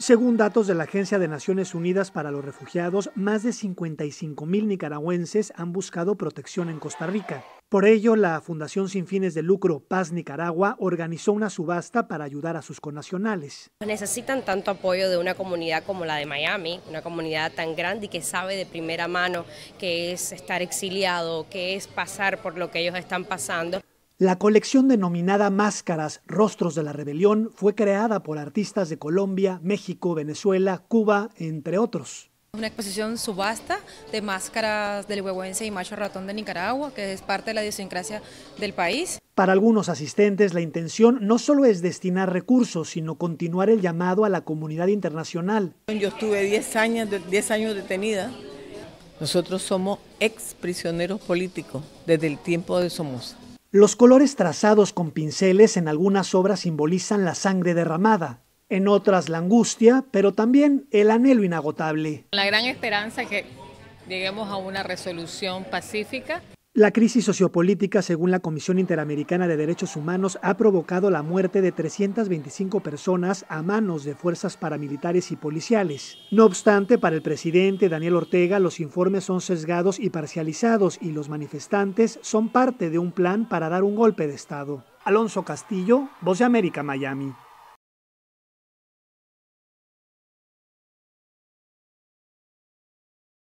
Según datos de la Agencia de Naciones Unidas para los Refugiados, más de 55.000 nicaragüenses han buscado protección en Costa Rica. Por ello, la Fundación Sin Fines de Lucro Paz Nicaragua organizó una subasta para ayudar a sus connacionales. Necesitan tanto apoyo de una comunidad como la de Miami, una comunidad tan grande y que sabe de primera mano qué es estar exiliado, qué es pasar por lo que ellos están pasando. La colección denominada Máscaras, Rostros de la Rebelión fue creada por artistas de Colombia, México, Venezuela, Cuba, entre otros. Una exposición subasta de máscaras del huehuense y macho ratón de Nicaragua, que es parte de la idiosincrasia del país. Para algunos asistentes, la intención no solo es destinar recursos, sino continuar el llamado a la comunidad internacional. Yo estuve 10 años, detenida. Nosotros somos ex prisioneros políticos desde el tiempo de Somoza. Los colores trazados con pinceles en algunas obras simbolizan la sangre derramada, en otras la angustia, pero también el anhelo inagotable. La gran esperanza es que lleguemos a una resolución pacífica la crisis sociopolítica, según la Comisión Interamericana de Derechos Humanos, ha provocado la muerte de 325 personas a manos de fuerzas paramilitares y policiales. No obstante, para el presidente Daniel Ortega, los informes son sesgados y parcializados y los manifestantes son parte de un plan para dar un golpe de Estado. Alonso Castillo, Voz de América, Miami.